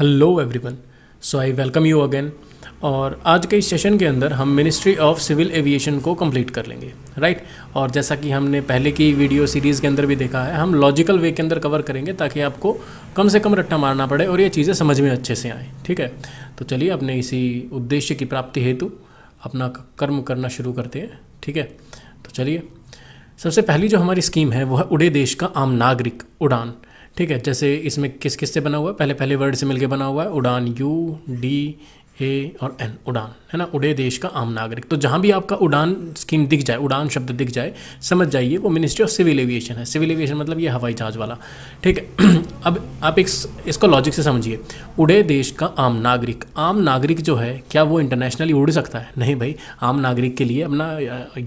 Hello everyone so I welcome you again और आज के इस सेशन के अंदर हम मिनिस्ट्री ऑफ सिविल एविएशन को कंप्लीट कर लेंगे राइट और जैसा कि हमने पहले की वीडियो सीरीज़ के अंदर भी देखा है हम लॉजिकल वे के अंदर कवर करेंगे ताकि आपको कम से कम रट्टा मारना पड़े और ये चीज़ें समझ में अच्छे से आएँ ठीक है तो चलिए अपने इसी उद्देश्य की प्राप्ति हेतु अपना कर्म करना शुरू करते हैं ठीक है तो चलिए सबसे पहली जो हमारी स्कीम है वो है उड़े देश का आम नागरिक उड़ान ठीक है जैसे इसमें किस किस से बना हुआ है पहले पहले वर्ड से मिलके बना हुआ है उड़ान यू डी ए और एन उड़ान है ना उड़े देश का आम नागरिक तो जहाँ भी आपका उड़ान स्कीम दिख जाए उड़ान शब्द दिख जाए समझ जाइए वो मिनिस्ट्री ऑफ सिविल एविएशन है सिविल एविएशन मतलब ये हवाई जहाज़ वाला ठीक है अब आप एक इसको लॉजिक से समझिए उड़े देश का आम नागरिक आम नागरिक जो है क्या वो इंटरनेशनली उड़ सकता है नहीं भाई आम नागरिक के लिए अपना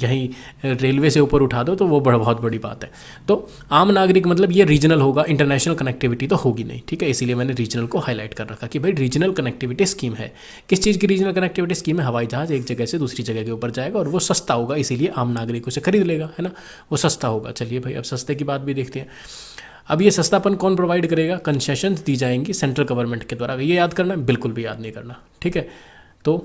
यहीं रेलवे से ऊपर उठा दो तो वो बड़ा बहुत बड़ी बात है तो आम नागरिक मतलब ये रीजनल होगा इंटरनेशनल कनेक्टिविटी तो होगी नहीं ठीक है इसीलिए मैंने रीजनल को हाईलाइट कर रखा कि भाई रीजनल कनेक्टिविटी स्कीम है किस चीज़ की रीजनल कनेक्टिविटी स्कीम है हवाई जहाज़ एक जगह से दूसरी जगह के ऊपर जाएगा और वो सस्ता होगा इसीलिए आम नागरिक उसे खरीद लेगा है ना वो सस्ता होगा चलिए भाई अब सस्ते की बात भी देखते हैं अब ये सस्तापन कौन प्रोवाइड करेगा कंसेशन दी जाएंगी सेंट्रल गवर्नमेंट के द्वारा ये याद करना बिल्कुल भी याद नहीं करना ठीक है तो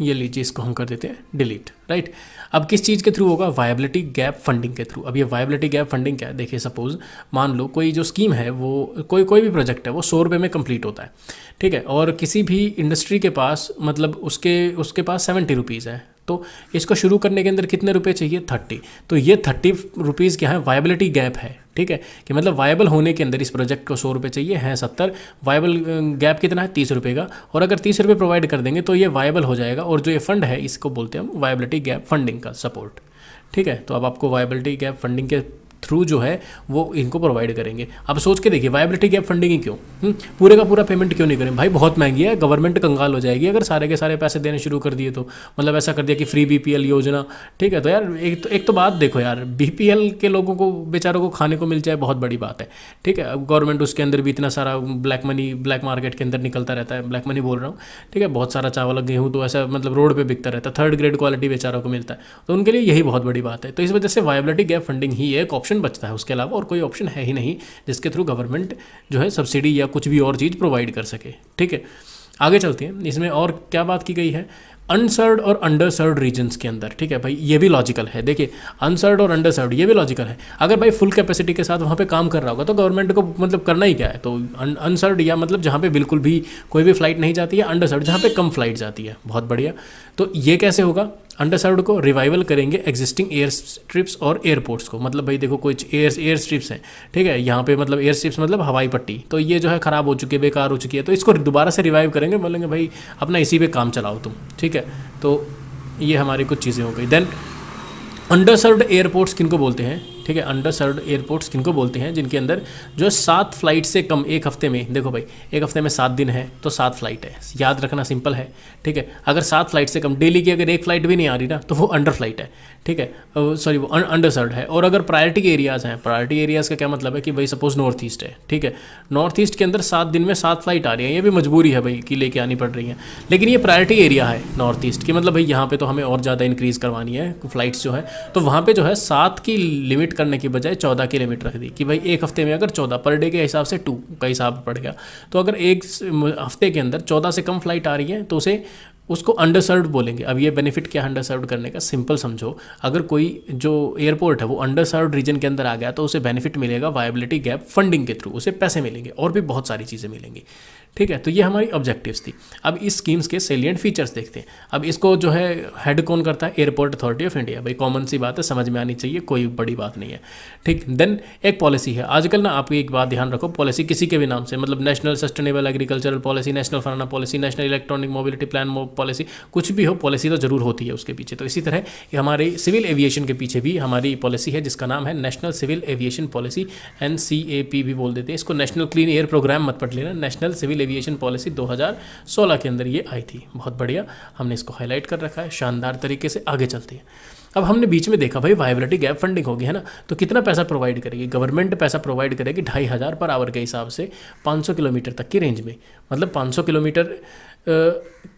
ये लीजिए इसको हम कर देते हैं डिलीट राइट अब किस चीज़ के थ्रू होगा वायबिलिटी गैप फंडिंग के थ्रू अब ये वायबिलिटी गैप फंडिंग क्या है देखिए सपोज मान लो कोई जो स्कीम है वो कोई कोई भी प्रोजेक्ट है वो सौ रुपये में कंप्लीट होता है ठीक है और किसी भी इंडस्ट्री के पास मतलब उसके उसके पास सेवेंटी रुपीज़ है तो इसको शुरू करने के अंदर कितने रुपये चाहिए थर्टी तो ये थर्टी रुपीज़ क्या है वायबिलिटी गैप है ठीक है कि मतलब वायबल होने के अंदर इस प्रोजेक्ट को सौ रुपये चाहिए हैं सत्तर वायबल गैप कितना है तीस रुपये का और अगर तीस रुपये प्रोवाइड कर देंगे तो ये वायबल हो जाएगा और जो ये फंड है इसको बोलते हैं हम वायबिलिटी गैप फंडिंग का सपोर्ट ठीक है तो अब आपको वायबिलिटी गैप फंडिंग के थ्रू जो है वो इनको प्रोवाइड करेंगे आप सोच के देखिए वायबिलिटी गैप फंडिंग ही क्यों हुँ? हम्म, पूरे का पूरा पेमेंट क्यों नहीं करें भाई बहुत महंगी है गवर्नमेंट कंगाल हो जाएगी अगर सारे के सारे पैसे देने शुरू कर दिए तो मतलब ऐसा कर दिया कि फ्री बी योजना ठीक है तो यार एक तो एक तो बात देखो यार बी के लोगों को बेचारों को खाने को मिल जाए बहुत बड़ी बात है ठीक है अब गवर्नमेंट उसके अंदर भी इतना सारा ब्लैक मनी ब्लैक मार्केट के अंदर निकलता रहता है ब्लैक मनी बोल रहा हूँ ठीक है बहुत सारा चावल गेहूँ तो ऐसा मतलब रोड पर बिकता रहता है थर्ड ग्रेड क्वालिटी बेचारों को मिलता है तो उनके लिए यही बहुत बड़ी बात है तो इस वजह से वायबिलिटी गैप फंडिंग ही एक ऑप्शन ऑप्शन बचता है उसके अलावा और कोई ऑप्शन है ही नहीं जिसके थ्रू गवर्नमेंट जो है सब्सिडी या कुछ भी और चीज़ प्रोवाइड कर सके ठीक है आगे चलते हैं इसमें और क्या बात की गई है अनसर्ड और अंडरसर्ड रीजन्स के अंदर ठीक है भाई ये भी लॉजिकल है देखिए अनसर्ड और अंडरसर्ड ये भी लॉजिकल है अगर भाई फुल कैपेसिटी के साथ वहाँ पे काम कर रहा होगा तो गवर्नमेंट को मतलब करना ही क्या है तो अनसर्ड या मतलब जहाँ पे बिल्कुल भी कोई भी फ्लाइट नहीं जाती है अंडरसर्ड जहाँ पे कम फ्लाइट जाती है बहुत बढ़िया तो ये कैसे होगा अंडरसर्ड को रिवाइवल करेंगे एग्जिस्टिंग एयर स्ट्रिप्स और एयरपोर्ट्स को मतलब भाई देखो कुछ एयर एयर स्ट्रिप्स हैं ठीक है यहाँ पे मतलब एयर स्ट्रिप्स मतलब हवाई पट्टी तो ये जो है ख़राब हो चुकी है बेकार हो चुकी है तो इसको दोबारा से रिवाइव करेंगे बोलेंगे भाई अपना इसी पे काम चलाओ तुम ठीक है है तो ये हमारी कुछ चीज़ें हो गई देन अंडर सर्व्ड एयरपोर्ट्स किनको बोलते हैं ठीक है अंडर सर्ड एयरपोर्ट्स किनको बोलते हैं जिनके अंदर जो सात फ्लाइट से कम एक हफ्ते में देखो भाई एक हफ्ते में सात दिन है तो सात फ्लाइट है याद रखना सिंपल है ठीक है अगर सात फ्लाइट से कम डेली की अगर एक फ्लाइट भी नहीं आ रही ना तो वो अंडर फ्लाइट है ठीक है सॉरी वो अंडर सर्ड है और अगर प्रायोरिटी के एरियाज़ हैं प्रायोरिटी एरियाज़ का क्या मतलब है कि भाई सपोज नॉर्थ ईस्ट है ठीक है नॉर्थ ईस्ट के अंदर सात दिन में सात फ्लाइट आ रही है ये भी मजबूरी है भाई कि लेके आनी पड़ रही है लेकिन ये प्रायोरिटी एरिया है नॉर्थ ईस्ट की मतलब भाई यहाँ पे तो हमें और ज़्यादा इंक्रीज़ करवानी है फ्लाइट्स जो है तो वहाँ पे जो है सात की लिमिट करने की बजाय चौदह की लिमिट रख दी कि भाई एक हफ्ते में अगर चौदह पर डे के हिसाब से टू का हिसाब पड़ गया तो अगर एक हफ्ते के अंदर चौदह से कम फ्लाइट आ रही है तो उसे उसको अंडर बोलेंगे अब ये बेनिफिट क्या है अंडर सर्व करने का सिंपल समझो अगर कोई जो एयरपोर्ट है वो अंडर सर्व रीजन के अंदर आ गया तो उसे बेनिफिट मिलेगा वायबिलिटी गैप फंडिंग के थ्रू उसे पैसे मिलेंगे और भी बहुत सारी चीज़ें मिलेंगी ठीक है तो ये हमारी ऑब्जेक्टिव्स थी अब इस स्कीम्स के सेलियंट फीचर्स देखते हैं अब इसको जो है हेड कौन करता है एयरपोर्ट अथॉरिटी ऑफ इंडिया भाई कॉमन सी बात है समझ में आनी चाहिए कोई बड़ी बात नहीं है ठीक देन एक पॉलिसी है आजकल ना आपकी एक बात ध्यान रखो पॉलिसी किसी के भी नाम से मतलब national sustainable agricultural policy national फराना policy national electronic mobility plan policy कुछ भी हो पॉलिसी तो जरूर होती है उसके पीछे तो इसी तरह हमारे सिविल एविएशन के पीछे भी हमारी पॉलिसी है जिसका नाम है national civil aviation policy N भी बोल देते हैं इसको नेशनल क्लीन एयर प्रोग्राम मत पढ़ लेना national civil civil aviation policy 2016 के अंदर ये आई थी बहुत बढ़िया हमने इसको हाईलाइट कर रखा है शानदार तरीके से आगे चलते हैं अब हमने बीच में देखा भाई वाइबिलिटी गैप फंडिंग होगी है ना तो कितना पैसा प्रोवाइड करेगी गवर्नमेंट पैसा प्रोवाइड करेगी ढाई हज़ार पर आवर के हिसाब से 500 किलोमीटर तक की रेंज में मतलब 500 किलोमीटर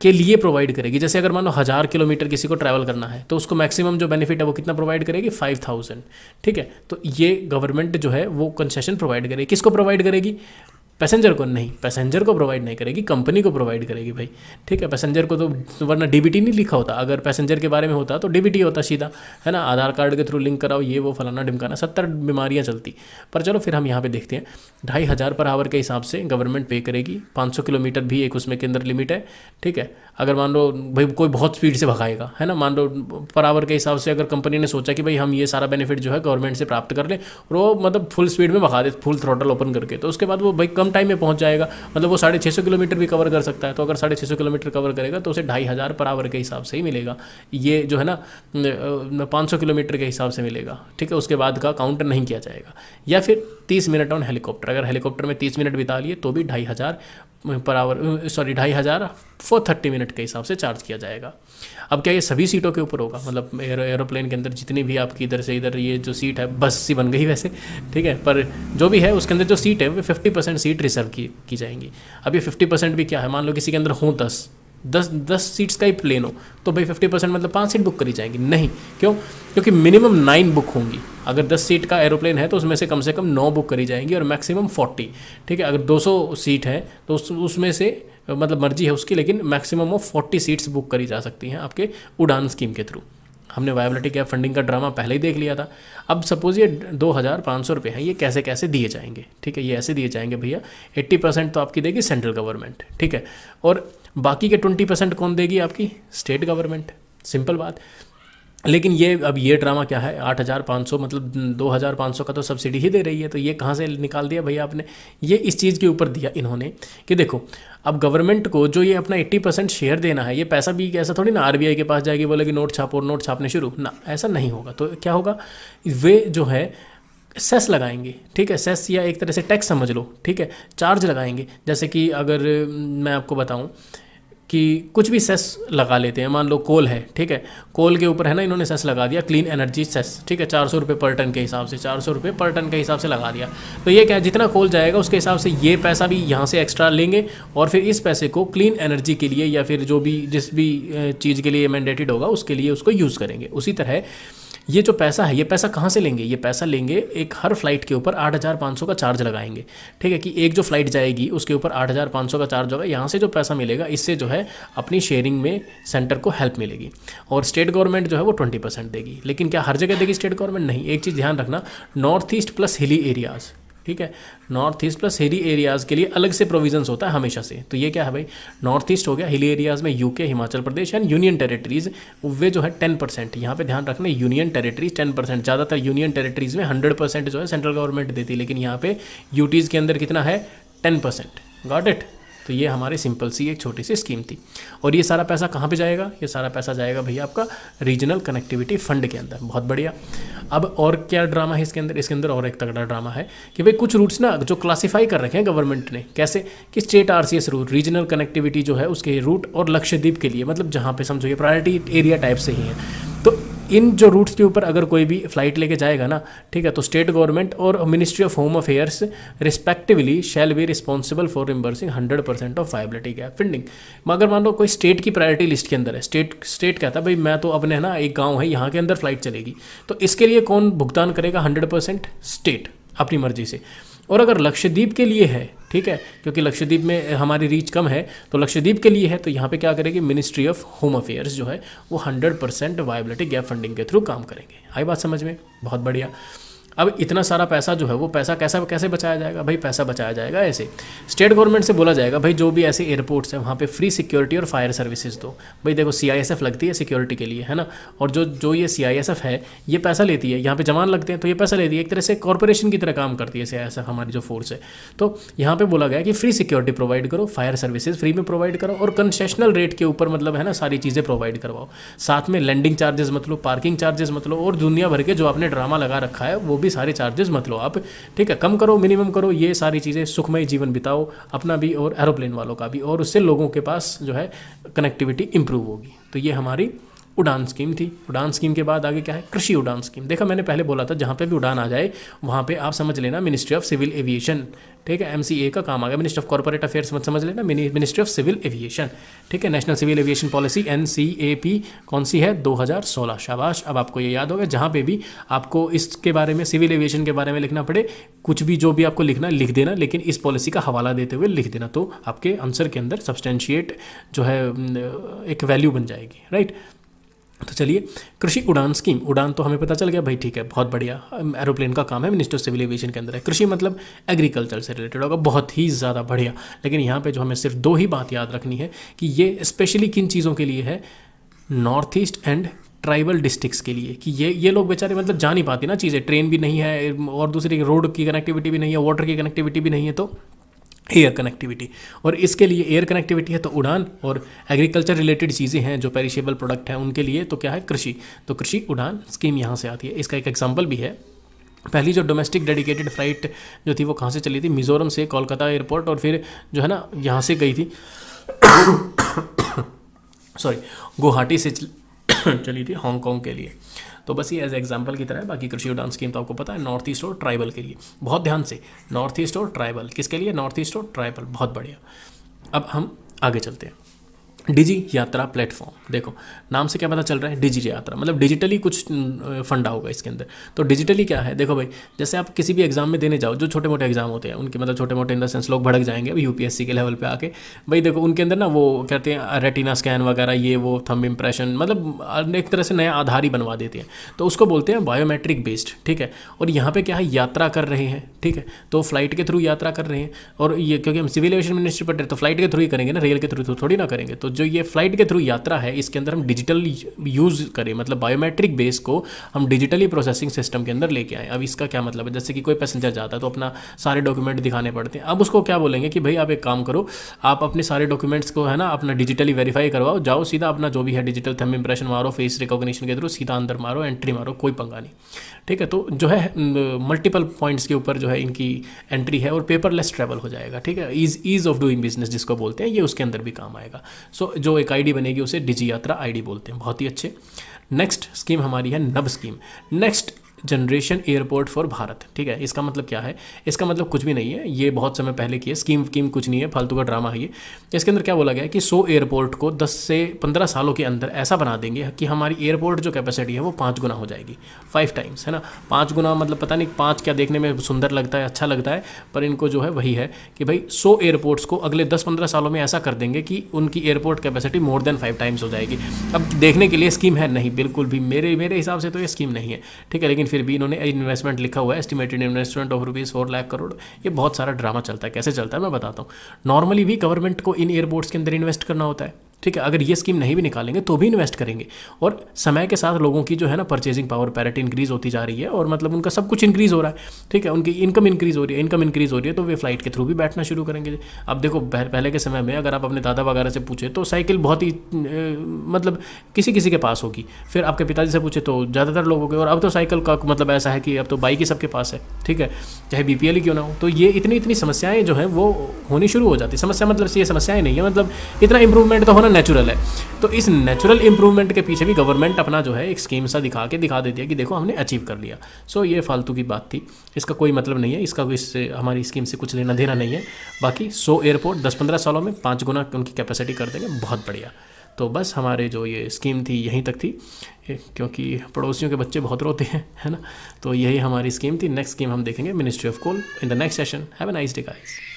के लिए प्रोवाइड करेगी जैसे अगर मानो हज़ार किलोमीटर किसी को ट्रैवल करना है तो उसको मैक्सिमम जो बेनिफिट है वो कितना प्रोवाइड करेगी फाइव थाउजेंड ठीक है तो ये गवर्नमेंट जो है वो कंसेशन प्रोवाइड करेगी किसको प्रोवाइड करेगी पैसेंजर को नहीं पैसेंजर को प्रोवाइड नहीं करेगी कंपनी को प्रोवाइड करेगी भाई ठीक है पैसेंजर को तो वरना डीबीटी नहीं लिखा होता अगर पैसेंजर के बारे में होता तो डीबीटी होता सीधा है ना आधार कार्ड के थ्रू लिंक कराओ ये वो फलाना ढिमकाना सत्तर बीमारियाँ चलती पर चलो फिर हम यहाँ पर देखते हैं ढाई हज़ार पर आवर के हिसाब से गवर्नमेंट पे करेगी पाँच सौ किलोमीटर भी एक उसमें के अंदर लिमिट है ठीक है अगर मान लो भाई कोई बहुत स्पीड से भगाएगा है ना मान लो पर आवर के हिसाब से अगर कंपनी ने सोचा कि भाई हम ये सारा बेनिफिट जो है गवर्नमेंट से प्राप्त कर लें और वो मतलब फुल स्पीड में भगा दे फुल थ्रोटल ओपन करके तो उसके बाद वो भाई कम टाइम में पहुंच जाएगा मतलब वो साढ़े छः सौ किलोमीटर भी कवर कर सकता है तो अगर साढ़े छः सौ किलोमीटर कवर करेगा तो उसे ढाई हज़ार पर आवर के हिसाब से ही मिलेगा ये जो है ना पाँच सौ किलोमीटर के हिसाब से मिलेगा ठीक है उसके बाद का काउंटर नहीं किया जाएगा या फिर तीस मिनट ऑन हेलीकॉप्टर अगर हेलीकॉप्टर में तीस मिनट बिता लिए तो भी ढाई हज़ार पर आवर सॉरी ढाई हज़ार फोर थर्टी मिनट के हिसाब से चार्ज किया जाएगा अब क्या ये सभी सीटों के ऊपर होगा मतलब एरोप्लेन के अंदर जितनी भी आपकी इधर से इधर ये जो सीट है बस सी बन गई वैसे ठीक है पर जो भी है उसके अंदर जो सीट है वो फिफ्टी परसेंट सीट रिजर्व की, की जाएंगी अब ये फिफ्टी परसेंट भी क्या है मान लो किसी के अंदर हों दस दस दस सीट्स का ही प्लेन हो तो भाई फिफ्टी परसेंट मतलब पाँच सीट बुक करी जाएंगी नहीं क्यों क्योंकि मिनिमम नाइन बुक होंगी अगर दस सीट का एरोप्लेन है तो उसमें से कम से कम नौ बुक करी जाएंगी और मैक्सिमम फोर्टी ठीक है अगर दो सौ सीट है तो उसमें से मतलब मर्जी है उसकी लेकिन maximum of forty seats book करी जा सकती हैं आपके उड़ान स्कीम के थ्रू हमने वायबिलिटी कैप फंडिंग का ड्रामा पहले ही देख लिया था अब सपोज ये दो हज़ार पाँच सौ रुपये हैं ये कैसे कैसे दिए जाएंगे ठीक है ये ऐसे दिए जाएंगे भैया एट्टी परसेंट तो आपकी देगी सेंट्रल गवर्नमेंट ठीक है और बाकी के ट्वेंटी परसेंट कौन देगी आपकी स्टेट गवर्नमेंट सिंपल बात लेकिन ये अब ये ड्रामा क्या है आठ हज़ार पाँच सौ मतलब दो हज़ार पाँच सौ का तो सब्सिडी ही दे रही है तो ये कहाँ से निकाल दिया भैया आपने ये इस चीज़ के ऊपर दिया इन्होंने कि देखो अब गवर्नमेंट को जो ये अपना 80 परसेंट शेयर देना है ये पैसा भी ऐसा थोड़ी ना आरबीआई के पास जाएगी बोलेगी नोट छापो नोट छापने शुरू ना ऐसा नहीं होगा तो क्या होगा वे जो है सेस लगाएंगे ठीक है सेस या एक तरह से टैक्स समझ लो ठीक है चार्ज लगाएंगे जैसे कि अगर मैं आपको बताऊँ कि कुछ भी सेस लगा लेते हैं मान लो कोल है ठीक है कोल के ऊपर है ना इन्होंने सेस लगा दिया क्लीन एनर्जी सेस ठीक है चार सौ रुपये पर टन के हिसाब से चार सौ रुपये पर टन के हिसाब से लगा दिया तो ये क्या है जितना कोल जाएगा उसके हिसाब से ये पैसा भी यहाँ से एक्स्ट्रा लेंगे और फिर इस पैसे को क्लीन एनर्जी के लिए या फिर जो भी जिस भी चीज़ के लिए मैंडेटेड होगा उसके लिए उसको यूज़ करेंगे उसी तरह ये जो पैसा है ये पैसा कहाँ से लेंगे ये पैसा लेंगे एक हर फ्लाइट के ऊपर आठ हज़ार पाँच सौ का चार्ज लगाएंगे ठीक है कि एक जो फ्लाइट जाएगी उसके ऊपर आठ हज़ार पाँच सौ का चार्ज होगा यहाँ से जो पैसा मिलेगा इससे जो है अपनी शेयरिंग में सेंटर को हेल्प मिलेगी और स्टेट गवर्नमेंट जो है वो ट्वेंटी परसेंट देगी लेकिन क्या हर जगह देगी स्टेट गवर्नमेंट नहीं एक चीज़ ध्यान रखना north east plus hilly areas ठीक है north east plus hilly areas के लिए अलग से प्रोविजंस होता है हमेशा से तो ये क्या है भाई नॉर्थ ईस्ट हो गया हिली एरियाज़ में UK Himachal Pradesh and union territories वे जो है टेन परसेंट यहाँ पर ध्यान रखना यूनियन टेरेटरीज टेन परसेंट ज़्यादातर यूनियन टेरेटरीज में हंड्रेड परसेंट जो है सेंट्रल गवर्नमेंट देती है लेकिन यहाँ पे यूटीज़ के अंदर कितना है टेन परसेंट गॉट इट तो ये हमारी सिंपल सी एक छोटी सी स्कीम थी और ये सारा पैसा कहाँ पे जाएगा ये सारा पैसा जाएगा भैया आपका रीजनल कनेक्टिविटी फंड के अंदर बहुत बढ़िया अब और क्या ड्रामा है इसके अंदर इसके अंदर और एक तगड़ा ड्रामा है कि भाई कुछ रूट्स ना जो क्लासीफाई कर रखे हैं गवर्नमेंट ने कैसे कि स्टेट आर रूट रीजनल कनेक्टिविटी जो है उसके रूट और लक्षद्वीप के लिए मतलब जहाँ पर समझो ये प्रायोरिटी एरिया टाइप से ही है तो इन जो रूट्स के ऊपर अगर कोई भी फ्लाइट लेके जाएगा ना ठीक है तो स्टेट गवर्नमेंट और ministry of home affairs respectively shall be responsible for reimbursing hundred percent of viability gap funding मगर मान लो कोई स्टेट की प्रायोरिटी लिस्ट के अंदर है स्टेट स्टेट कहता है भाई मैं तो अपने ना एक गाँव है यहाँ के अंदर फ्लाइट चलेगी तो इसके लिए कौन भुगतान करेगा हंड्रेड स्टेट अपनी मर्जी से और अगर लक्षद्वीप के लिए है ठीक है क्योंकि लक्षद्वीप में हमारी रीच कम है तो लक्षद्वीप के लिए है तो यहाँ पे क्या करेगी मिनिस्ट्री ऑफ होम अफेयर्स जो है वो hundred percent viability gap funding के थ्रू काम करेंगे आई बात समझ में बहुत बढ़िया अब इतना सारा पैसा जो है वो पैसा कैसा कैसे बचाया जाएगा भाई पैसा बचाया जाएगा ऐसे स्टेट गवर्नमेंट से बोला जाएगा भाई जो भी ऐसे एयरपोर्ट्स हैं वहाँ पे फ्री सिक्योरिटी और फायर सर्विसेज दो भाई देखो सी लगती है सिक्योरिटी के लिए है ना और जो जो ये सी है ये पैसा लेती है यहाँ पर जवान लगते हैं तो ये पैसा लेती है एक तरह से कॉरपोरेशन की तरह काम करती है सी हमारी जो फोर्स है तो यहाँ पर बोला गया कि फ्री सिक्योरिटी प्रोवाइड करो फायर सर्विसेज फ्री में प्रोवाइड करो और कंसेशनल रेट के ऊपर मतलब है ना सारी चीज़ें प्रोवाइड करवाओ साथ में लैंडिंग चार्जेस मतलब पार्किंग चार्जेस मतलब और दुनिया भर के जो आपने ड्रामा लगा रखा है वो भी सारे चार्जेस मत लो आप ठीक है कम करो मिनिमम करो ये सारी चीज़ें सुखमय जीवन बिताओ अपना भी और एरोप्लेन वालों का भी और उससे लोगों के पास जो है कनेक्टिविटी इंप्रूव होगी तो ये हमारी उड़ान स्कीम थी उड़ान स्कीम के बाद आगे क्या है कृषि उड़ान स्कीम देखा मैंने पहले बोला था जहाँ पे भी उड़ान आ जाए वहाँ पे आप समझ लेना मिनिस्ट्री ऑफ सिविल एविएशन ठीक है ए का काम आ गया मिनिस्ट्री ऑफ कॉर्पोरेट अफेयर्स मत समझ लेना मिनिस्ट्री ऑफ सिविल एविएशन ठीक है नेशनल सिविल एविएशन पॉलिसी एन कौन सी है सोलह शाबाश अब आपको ये याद होगा जहाँ पे भी आपको इसके बारे में सिविल एविएशन के बारे में लिखना पड़े कुछ भी जो भी आपको लिखना लिख देना लेकिन इस पॉलिसी का हवाला देते हुए लिख देना तो आपके आंसर के अंदर सब्सटेंशिएट जो है एक वैल्यू बन जाएगी राइट तो चलिए कृषि उड़ान स्कीम उड़ान तो हमें पता चल गया भाई ठीक है बहुत बढ़िया एरोप्लेन का काम है मिनिस्टर ऑफ सिविल एविएशन के अंदर है कृषि मतलब एग्रीकल्चर से रिलेटेड होगा बहुत ही ज़्यादा बढ़िया लेकिन यहाँ पे जो हमें सिर्फ दो ही बात याद रखनी है कि ये स्पेशली किन चीज़ों के लिए है north east and tribal districts के लिए कि ये ये लोग बेचारे मतलब जा नहीं पाते ना चीज़ें ट्रेन भी नहीं है और दूसरी रोड की कनेक्टिविटी भी नहीं है वाटर की कनेक्टिविटी भी नहीं है तो एयर कनेक्टिविटी और इसके लिए एयर कनेक्टिविटी है तो उड़ान और एग्रीकल्चर रिलेटेड चीज़ें हैं जो पेरिशेबल प्रोडक्ट हैं उनके लिए तो क्या है कृषि तो कृषि उड़ान स्कीम यहाँ से आती है इसका एक एग्जाम्पल भी है पहली जो डोमेस्टिक डेडिकेटेड फ्लाइट जो थी वो कहाँ से चली थी मिज़ोरम से कोलकाता एयरपोर्ट और फिर जो है ना यहाँ से गई थी सॉरी गुवाहाटी से चली थी हांगकॉन्ग के लिए तो बस ये एज एग्जाम्पल की तरह है बाकी कृषि उड़ान स्कीम तो आपको पता है नॉर्थ ईस्ट और ट्राइबल के लिए बहुत ध्यान से नॉर्थ ईस्ट और ट्राइबल किसके लिए नॉर्थ ईस्ट और ट्राइबल बहुत बढ़िया अब हम आगे चलते हैं डिजी यात्रा प्लेटफॉर्म देखो नाम से क्या पता चल रहा है डिजी यात्रा मतलब डिजिटली कुछ फंडा होगा इसके अंदर तो डिजिटली क्या है देखो भाई जैसे आप किसी भी एग्जाम में देने जाओ जो छोटे मोटे एग्जाम होते हैं उनके मतलब छोटे मोटे इन द सेंस लोग भड़क जाएंगे अभी यूपीएससी के लेवल पे आके भाई देखो उनके अंदर ना वो कहते हैं रेटिना स्कैन वगैरह ये वो थम इम्प्रेशन मतलब एक तरह से नया आधार ही बनवा देते हैं तो उसको बोलते हैं बायोमेट्रिक बेस्ड ठीक है और यहाँ पर क्या है यात्रा कर रहे हैं ठीक है तो फ्लाइट के थ्रू यात्रा कर रहे हैं और ये क्योंकि हम सिविल एविएशन मिनिस्ट्री पर तो फ्लाइट के थ्रू ही करेंगे ना रेल के थ्रू तो थोड़ी ना करेंगे तो जो ये फ्लाइट के थ्रू यात्रा है इसके अंदर हम डिजिटल यूज़ करें मतलब बायोमेट्रिक बेस को हम डिजिटली प्रोसेसिंग सिस्टम के अंदर लेके आए अब इसका क्या मतलब है जैसे कि कोई पैसेंजर जाता है तो अपना सारे डॉक्यूमेंट दिखाने पड़ते हैं अब उसको क्या बोलेंगे कि भाई आप एक काम करो आप अपने सारे डॉक्यूमेंट्स को है ना अपना डिजिटली वेरीफाई करवाओ जाओ सीधा अपना जो भी है डिजिटल थम इंप्रेशन मारो फेस रिकॉग्निशन के थ्रू सीधा अंदर मारो एंट्री मारो कोई पंगा नहीं ठीक है तो जो है मल्टीपल पॉइंट्स के ऊपर जो है इनकी एंट्री है और पेपरलेस ट्रैवल हो जाएगा ठीक है ease ease of doing business जिसको बोलते हैं ये उसके अंदर भी काम आएगा सो जो एक आईडी बनेगी उसे डिजी यात्रा आईडी बोलते हैं बहुत ही अच्छे नेक्स्ट स्कीम हमारी है नब scheme next generation airport for Bharat ठीक है इसका मतलब क्या है इसका मतलब कुछ भी नहीं है ये बहुत समय पहले की है स्कीम स्कीम कुछ नहीं है फालतू का ड्रामा है ये इसके अंदर क्या बोला गया है कि सो एयरपोर्ट को दस से पंद्रह सालों के अंदर ऐसा बना देंगे कि हमारी एयरपोर्ट जो कैपेसिटी है वो पाँच गुना हो जाएगी फाइव टाइम्स है ना पाँच गुना मतलब पता नहीं पाँच क्या देखने में सुंदर लगता है अच्छा लगता है पर इनको जो है वही है कि भाई सो एयरपोर्ट्स को अगले दस पंद्रह सालों में ऐसा कर देंगे कि उनकी airport capacity more than five times हो जाएगी अब देखने के लिए स्कीम है नहीं बिल्कुल भी मेरे मेरे हिसाब से तो ये स्कीम नहीं है ठीक है लेकिन फिर भी इन्होंने इन्वेस्टमेंट लिखा हुआ है estimated investment of rupees four lakh crore ये बहुत सारा ड्रामा चलता है कैसे चलता है मैं बताता हूँ नॉर्मली भी गवर्नमेंट को इन एयरपोर्ट्स के अंदर इन्वेस्ट करना होता है ठीक है अगर ये स्कीम नहीं भी निकालेंगे तो भी इन्वेस्ट करेंगे और समय के साथ लोगों की जो है ना परचेजिंग पावर पैरिटी इंक्रीज़ होती जा रही है और मतलब उनका सब कुछ इंक्रीज़ हो रहा है ठीक है उनकी इनकम इंक्रीज़ हो रही है इनकम इंक्रीज़ हो रही है तो वे फ्लाइट के थ्रू भी बैठना शुरू करेंगे अब देखो पहले के समय में अगर आप अपने दादा वगैरह से पूछे तो साइकिल बहुत ही मतलब किसी किसी के पास होगी फिर आपके पिताजी से पूछे तो ज़्यादातर लोग के और अब तो साइकिल का मतलब ऐसा है कि अब तो बाइक ही सबके पास है ठीक है चाहे बी ही क्यों ना हो तो ये इतनी इतनी समस्याएँ जो हैं वो होनी शुरू हो जाती समस्या मतलब ये समस्याएँ नहीं है मतलब इतना इंप्रूवमेंट तो होना नेचुरल है तो इस नेचुरल इंप्रूवमेंट के पीछे भी गवर्नमेंट अपना जो है एक स्कीम सा दिखा के दिखा देती है कि देखो हमने अचीव कर लिया सो so, ये फालतू की बात थी इसका कोई मतलब नहीं है इसका इससे हमारी स्कीम से कुछ लेना देना नहीं है बाकी सो एयरपोर्ट दस पंद्रह सालों में पाँच गुना उनकी कैपेसिटी कर देंगे बहुत बढ़िया तो बस हमारे जो ये स्कीम थी यहीं तक थी क्योंकि पड़ोसियों के बच्चे बहुत रोते हैं है ना तो यही हमारी स्कीम थी नेक्स्ट स्कीम हम देखेंगे ministry of coal in the next session have a nice day guys